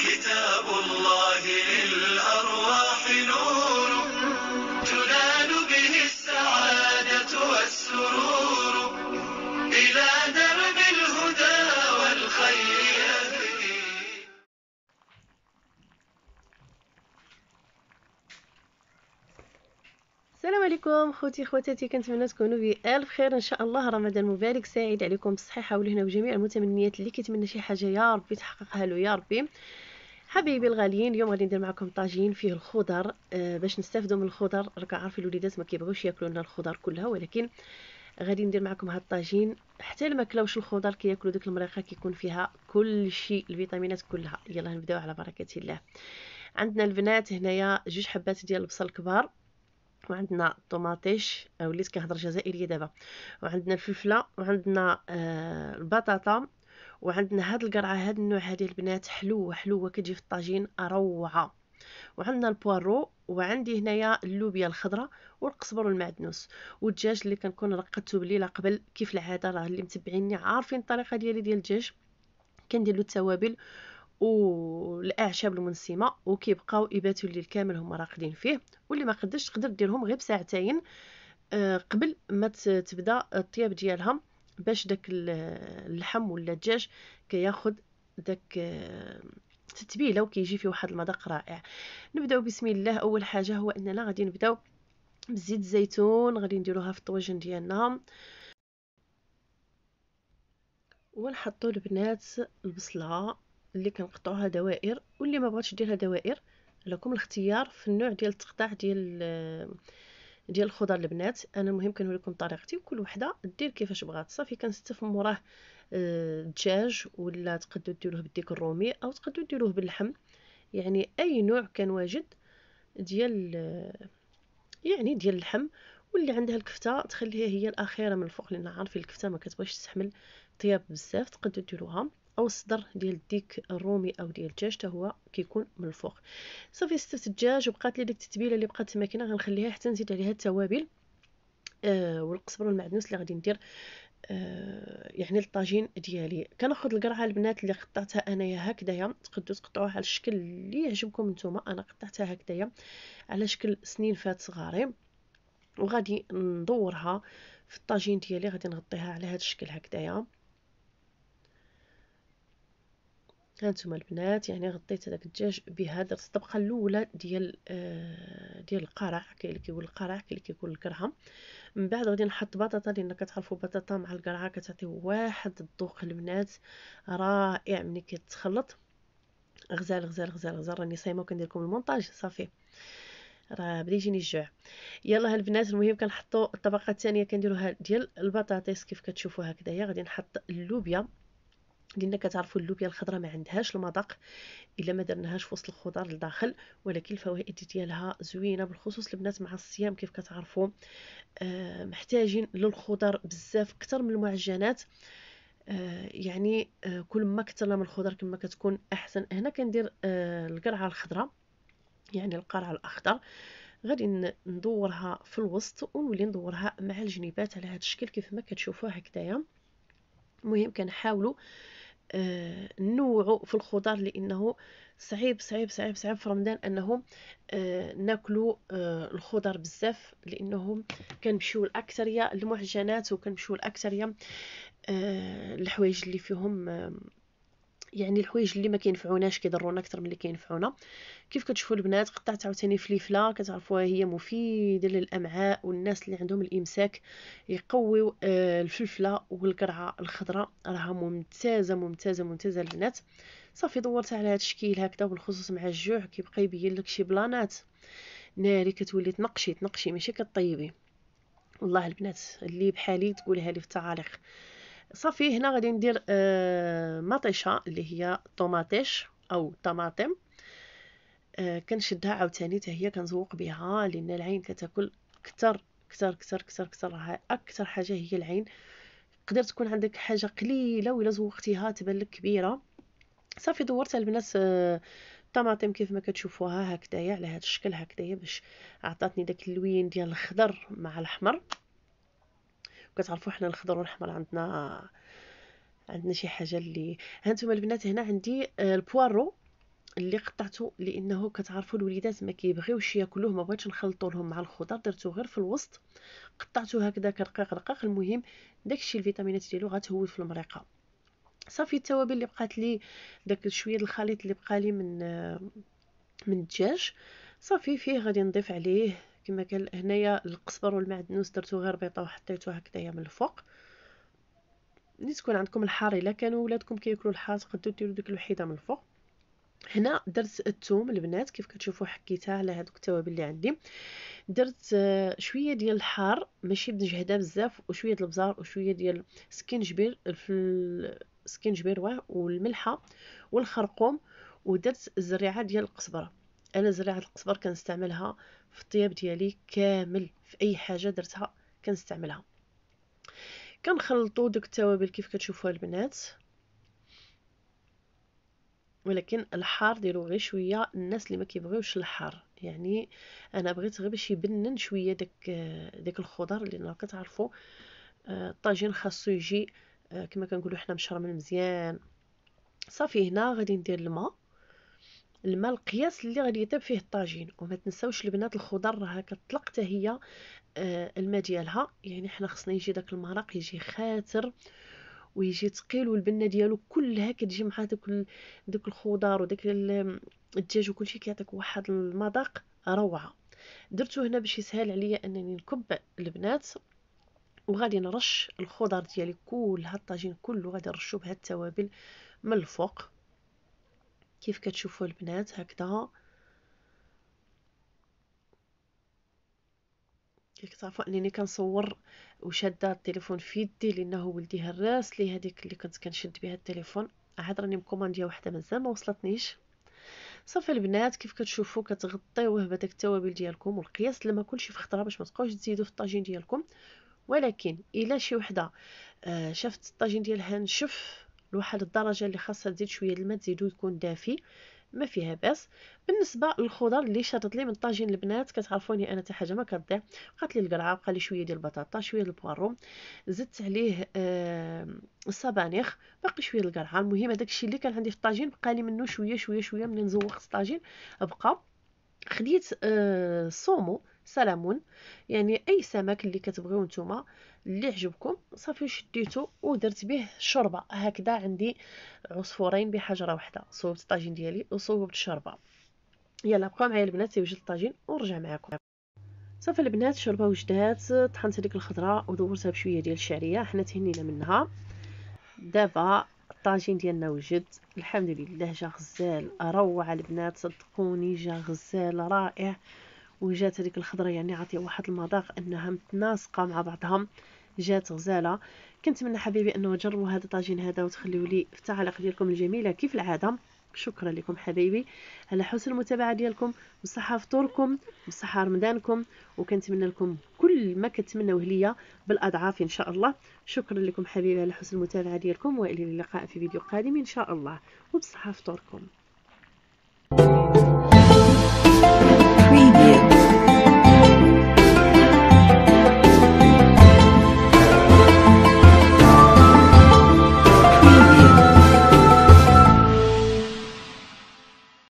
كتاب الله للأرواح نور تنال به السعادة والسرور إلى درب الهدى والخير السلام عليكم خوتي خواتاتي كنتمنى تكونوا بألف خير ان شاء الله رمضان مبارك سعيد عليكم بالصحه والهنا وجميع المتمنيات اللي كيتمنى شي حاجه يا ربي تحققها له يا ربي حبيبي الغاليين اليوم غادي ندير معكم طاجين فيه الخضر آه باش نستافدوا من الخضر راك عارفين الوليدات ما كيبغيوش ياكلوا لنا الخضر كلها ولكن غادي ندير معكم هاد الطاجين حتى اللي ما كلاوش الخضر كياكلوا ديك المريقه كيكون فيها كل شيء الفيتامينات كلها يلا نبداو على بركه الله عندنا البنات هنايا جوج حبات ديال البصل كبار وعندنا طوماطيش وليت كنهضر جزائريه دابا وعندنا الفلفله وعندنا آه البطاطا وعندنا هاد القرعه هاد النوع هادي البنات حلوه حلوه كتجي في الطاجين روعه وعندنا البوارو وعندي هنايا اللوبيا الخضراء والقزبر والمعدنوس والدجاج اللي كنكون رقدته بالليله قبل كيف العاده راه اللي متبعيني عارفين الطريقه ديالي ديال الدجاج كندير له التوابل والاعشاب المنسمه وكيبقاو يباتوا الليل كامل هما راقدين فيه واللي ما قدرش تقدر ديرهم غير بساعتين آه، قبل ما تبدا الطياب ديالها باش داك اللحم ولا الدجاج كياخد داك آه، تتبيله وكيجي فيه واحد المذاق رائع نبداو بسم الله اول حاجه هو اننا غادي نبداو بزيت الزيتون غادي نديروها في الطواجن ديالنا ونحطوا البنات البصله اللي كنقطعوها دوائر واللي ما بغاتش ديرها دوائر لكم الاختيار في النوع ديال التقطاع ديال آه، ديال الخضر البنات انا المهم كنوريكم طريقتي وكل وحده دير كيفاش بغات صافي كنستف موراه الدجاج آه، ولا تقدروا ديروه بالديك الرومي او تقدروا ديروه باللحم يعني اي نوع كان واجد ديال آه، يعني ديال اللحم واللي عندها الكفته تخليها هي الاخيره من الفوق لان عارفين الكفته ما كتبغيش تستحمل طياب بزاف تقدروا ديروها او الصدر ديال الديك الرومي او ديال الدجاج حتى هو كيكون من الفوق صافي سته الدجاج وبقات لي ديك التتبيله اللي بقات ماكنه غنخليها حتى نزيد عليها التوابل آه والقزبر والمعدنوس اللي غادي ندير آه، يعني الطاجين ديالي كناخذ القرعه البنات اللي قطعتها انايا هكذايا تقدروا تقطعوها على الشكل اللي يعجبكم نتوما انا قطعتها هكذايا على شكل سنين فات صغاري وغادي ندورها في الطاجين ديالي غادي نغطيها على هذا الشكل هكذايا هانتوما البنات يعني غطيت هذاك الدجاج بها درت الطبقه الاولى ديال آه ديال القرع كاين اللي كيقول القرع كاين اللي كيقول الكرهم من بعد غادي نحط بطاطا لان كتعرفوا بطاطا مع القرعه كتعطي واحد الذوق البنات رائع ملي كتخلط غزال غزال غزال غزال راني صايمه وكندير لكم المونتاج صافي راه بدا يجيني الجوع يلا البنات المهم كنحطوا الطبقه الثانيه كنديروها ديال البطاطس كيف كتشوفوها هكذايا غادي نحط اللوبيا لان كتعرفوا اللوبيا الخضراء ما عندهاش المذاق الا ما درناهاش في وسط الخضار لداخل ولكن الفوائد ديالها زوينه بالخصوص البنات مع الصيام كيف كتعرفوا آه، محتاجين للخضر بزاف اكثر من المعجنات آه، يعني آه، كل ما كثرنا من الخضر كما كتكون احسن هنا كندير القرعه الخضراء يعني القرع الاخضر غادي ندورها في الوسط ونولي ندورها مع الجنيبات على هذا الشكل كيف ما كتشوفوه هكذايا المهم كنحاولوا آه نوعوا في الخضار لانه صعيب صعيب صعيب صعيب في رمضان انهم آه ناكلوا آه الخضر بزاف لانهم كنمشيو الاكثريه المعجنات وكنمشيو الاكثريه آه، الحوايج اللي فيهم آه، يعني الحوايج اللي ما كينفعوناش كيضرونا اكثر من اللي كينفعونا كيف كتشوفوا البنات قطعت عاوتاني فليفله كتعرفوها هي مفيده للامعاء والناس اللي عندهم الامساك يقويو آه، الفلفله والقرعه الخضراء راها ممتازه ممتازه ممتازه البنات صافي دورت على هذا الشكل هكذا بالخصوص مع الجوع كيبقى يبين لك شي بلانات ناري كتولي تنقشي تنقشي ماشي كطيبي والله البنات اللي بحالي تقولها لي في التعاليق صافي هنا غادي ندير آه مطيشه اللي هي طوماطيش او طماطم آه كنشدها عاوتاني حتى هي كنزوق بها لان العين كتاكل كتر كتر كتر كتر كتر اكثر حاجه هي العين تقدر تكون عندك حاجه قليله ولا زوقتيها تبان لك كبيره صافي دورت البنات الطماطم آه، كيف ما كتشوفوها هكذايا على هذا الشكل هكذايا باش عطاتني داك اللوين ديال الخضر مع الاحمر كتعرفوا حنا الخضر والاحمر عندنا عندنا شي حاجه اللي هانتوما البنات هنا عندي آه، البوارو اللي قطعته لانه كتعرفوا الوليدات ما كيبغيوش ياكلوه ما بغيتش نخلطو لهم مع الخضر درته غير في الوسط قطعته هكذا كرقيق رقيق المهم داكشي الفيتامينات ديالو غتهوي في المريقه صافي التوابل اللي بقات لي داك شويه الخليط اللي بقى لي من آه، من الدجاج صافي فيه غادي نضيف عليه كما قال هنايا القزبر والمعدنوس درتو غير بيطه وحطيتو هكذايا من الفوق ملي تكون عندكم الحار الا كانوا ولادكم كياكلوا الحار تقدروا ديروا ديك الوحيده من الفوق هنا درت الثوم البنات كيف كتشوفوا حكيتها على هذوك التوابل اللي عندي درت آه، شويه ديال الحار ماشي بنجهده بزاف وشويه ديال البزار وشويه ديال السكينجبير السكينجبير والملحه والخرقوم ودرت الزريعه ديال القزبره انا زراعه القزبر كنستعملها في الطياب ديالي كامل في اي حاجه درتها كنستعملها كنخلطو دوك التوابل كيف كتشوفوها البنات ولكن الحار ديروا غير شويه الناس اللي ما كيبغيوش الحار يعني انا بغيت غير باش يبنن شويه داك داك الخضر لان كتعرفوا آه، الطاجين خاصو يجي آه، كما كنقولوا حنا مشرمل مزيان صافي هنا غادي ندير الماء الماء القياس اللي غادي يذاب فيه الطاجين وما تنساوش البنات الخضر راه كطلق حتى هي آه، الماء ديالها يعني حنا خصنا يجي داك المرق يجي خاتر ويجي ثقيل والبنه ديالو كلها كتجي مع دوك دوك الخضار وداك الدجاج وكلشي كيعطيك واحد المذاق روعه درتو هنا باش يسهل عليا انني نكب البنات وغادي نرش الخضر ديالي كلها الطاجين كله غادي نرشو بهاد التوابل من الفوق كيف كتشوفوا البنات هكذا كيف تعرفوا انني كنصور وشاده التليفون في يدي لانه ولدي هراس لي هذيك اللي كنت كنشد بها التليفون عاد راني مكومانديه وحده مازال ما وصلتنيش صافي البنات كيف كتشوفوا كتغطيوه بهذاك التوابل ديالكم والقياس لما كلشي في خطره باش ما تبقاوش تزيدوا في الطاجين ديالكم ولكن الا شي وحده آه، شافت الطاجين ديالها نشف لوحه للدرجه اللي خاصها تزيد شويه الماء تزيدو يكون دافي ما فيها باس بالنسبه للخضر اللي شردت لي من طاجين البنات كتعرفوني انا حتى حاجه ما كنضيع بقات لي القرعه بقى لي شويه ديال البطاطا شويه ديال البوارو زدت عليه آه الصبانيخ باقي شويه القرعه المهم هذاك الشيء اللي كان عندي في الطاجين بقى لي منه شويه شويه شويه ملي نزوقت الطاجين بقى خديت آه الصومو سلمون يعني اي سمك اللي كتبغيو نتوما اللي عجبكم صافي شديتو ودرت به الشوربه هكذا عندي عصفورين بحجره واحده صوبت الطاجين ديالي وصوبت الشوربه يلا بقاو معايا البنات يوجد الطاجين ونرجع معكم صافي البنات الشوربه وجدات طحنت هذيك الخضره ودورتها بشويه ديال الشعريه حنا تهنينا منها دابا الطاجين ديالنا وجد الحمد لله جا غزال روعه البنات صدقوني جا غزال رائع وجات هذيك الخضره يعني عاطيه واحد المذاق انها متناسقه مع بعضها جات غزاله كنتمنى حبيبي انه تجربوا هذا الطاجين هذا وتخليوا لي في التعليق ديالكم الجميله كيف العاده شكرا لكم حبيبي على حسن المتابعه ديالكم والصحه فطوركم والصحه رمضانكم وكنتمنى لكم كل ما كتمنوه ليا بالاضعاف ان شاء الله شكرا لكم حبيبي على حسن المتابعه ديالكم والى اللقاء في فيديو قادم ان شاء الله وبصحه فطوركم